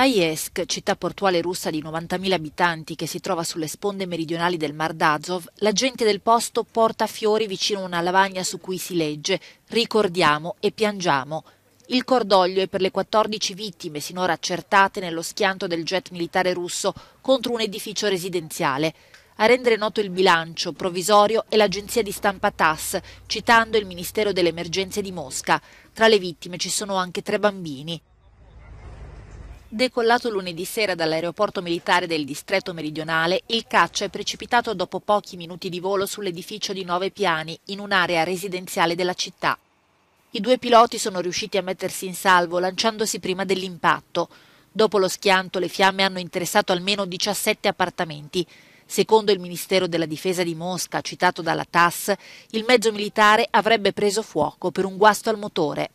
Aiesk, città portuale russa di 90.000 abitanti che si trova sulle sponde meridionali del Mar d'Azov, la gente del posto porta fiori vicino a una lavagna su cui si legge Ricordiamo e piangiamo. Il cordoglio è per le 14 vittime sinora accertate nello schianto del jet militare russo contro un edificio residenziale. A rendere noto il bilancio provvisorio è l'agenzia di stampa TASS, citando il Ministero delle Emergenze di Mosca. Tra le vittime ci sono anche tre bambini. Decollato lunedì sera dall'aeroporto militare del distretto meridionale, il caccia è precipitato dopo pochi minuti di volo sull'edificio di nove piani in un'area residenziale della città. I due piloti sono riusciti a mettersi in salvo lanciandosi prima dell'impatto. Dopo lo schianto le fiamme hanno interessato almeno 17 appartamenti. Secondo il Ministero della Difesa di Mosca, citato dalla TAS, il mezzo militare avrebbe preso fuoco per un guasto al motore.